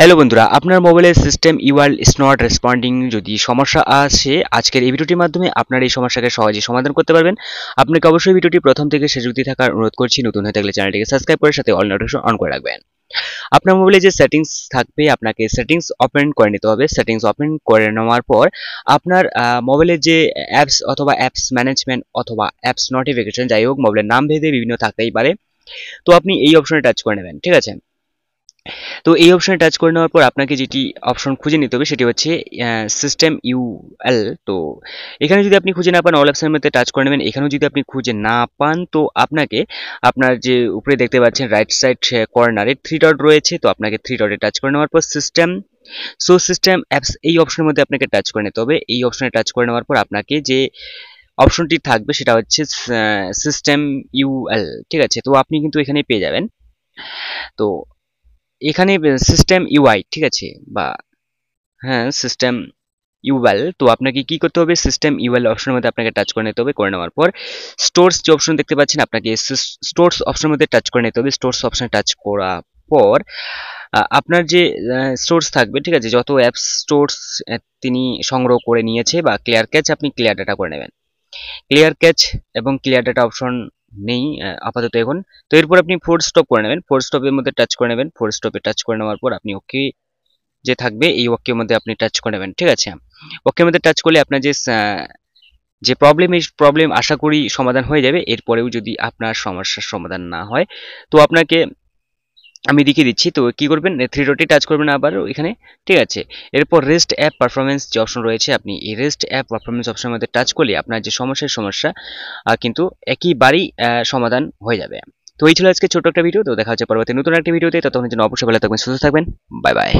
hello বন্ধুরা আপনার মোবাইলের system UI is not responding যদি সমস্যা আসে আজকের এই ভিডিওটির মাধ্যমে আপনার এই সমস্যাকে সহজে সমাধান করতে পারবেন আপনাকে অবশ্যই ভিডিওটি প্রথম থেকে শেষ অবধি থাকার অনুরোধ করছি নতুন হয়ে থাকলে চ্যানেলটিকে সাবস্ক্রাইব করে সাথে অল নোটিফিকেশন অন করে রাখবেন আপনার মোবাইলে যে সেটিংস থাকবে আপনাকে সেটিংস ওপেন করে নিতে হবে সেটিংস ওপেন করে নেওয়ার পর আপনার মোবাইলের যে অ্যাপস অথবা অ্যাপস ম্যানেজমেন্ট অথবা অ্যাপস নোটিফিকেশন যাই হোক মোবাইলের নাম ভেদে বিভিন্ন থাকতেই পারে তো আপনি এই অপশনে টাচ করে নেবেন ঠিক আছে তো এই অপশানে টাচ করে নেওয়ার পর আপনাকে যেটি অপশন খুঁজে নিতে হবে সেটি হচ্ছে সিস্টেম ইউএল তো এখানে যদি আপনি খুঁজে না পান অল অপশানের মধ্যে টাচ করে নেবেন এখানেও যদি আপনি খুঁজে না পান তো আপনাকে আপনার যে উপরে দেখতে পাচ্ছেন রাইট সাইড কর্নারে থ্রি ডট রয়েছে তো আপনাকে থ্রি ডটে টাচ করে নেওয়ার পর সিস্টেম সো সিস্টেম অ্যাপস এই অপশনের মধ্যে আপনাকে টাচ করে নিতে হবে এই অপশানে টাচ করে নেওয়ার পর আপনাকে যে অপশনটি থাকবে সেটা হচ্ছে সিস্টেম ইউএল ঠিক আছে তো আপনি কিন্তু এখানে পেয়ে যাবেন তো এখানে সিস্টেম ইউআই ঠিক আছে বা হ্যাঁ সিস্টেম ইউএল তো আপনাকে কি করতে হবে সিস্টেম ইউএল অপশনের মধ্যে আপনাকে টাচ করে নিতে হবে করে নেওয়ার পর স্টোর্স যে অপশন দেখতে পাচ্ছেন আপনাকে স্টোর্স অপশনের মধ্যে টাচ করে নিতে হবে স্টোর্স অপশনে টাচ করা পর আপনার যে স্টোর্স থাকবে ঠিক আছে যত অ্যাপ স্টোর্স তিনি সংগ্রহ করে নিয়েছে বা ক্লিয়ার ক্যাচ আপনি ক্লিয়ার ডাটা করে নেবেন ক্লিয়ার ক্যাচ এবং ক্লিয়ার ডাটা অপশন নেই আপাতত এখন তো এরপর আপনি ফোর স্টপ করে নেবেন ফোর স্টপের মধ্যে টাচ করে নেবেন ফোর স্টপে টাচ করে নেওয়ার পর আপনি ওকে যে থাকবে এই ওকের মধ্যে আপনি টাচ করে নেবেন ঠিক আছে ওকের মধ্যে টাচ করলে আপনার যে যে প্রবলেম এই প্রবলেম আশা করি সমাধান হয়ে যাবে এরপরেও যদি আপনার সমস্যার সমাধান না হয় তো আপনাকে আমি দেখিয়ে দিচ্ছি তো কি করবেন থ্রি ডটে টাচ করবেন আবার এখানে ঠিক আছে এরপর রেস্ট অ্যাপ পারফরমেন্স যে অপশন রয়েছে আপনি এই রেস্ট অ্যাপ পারফরমেন্স অপশনের মধ্যে টাচ করলে আপনার যে সমস্যার সমস্যা কিন্তু একইবারেই সমাধান হয়ে যাবে তো এই ছিল আজকে ছোট একটা ভিডিও তো দেখা হচ্ছে পরবর্তী নতুন একটা ভিডিওতে ততক্ষণের জন্য অবশ্যই ভালো থাকবেন সুস্থ থাকবেন বাই বাই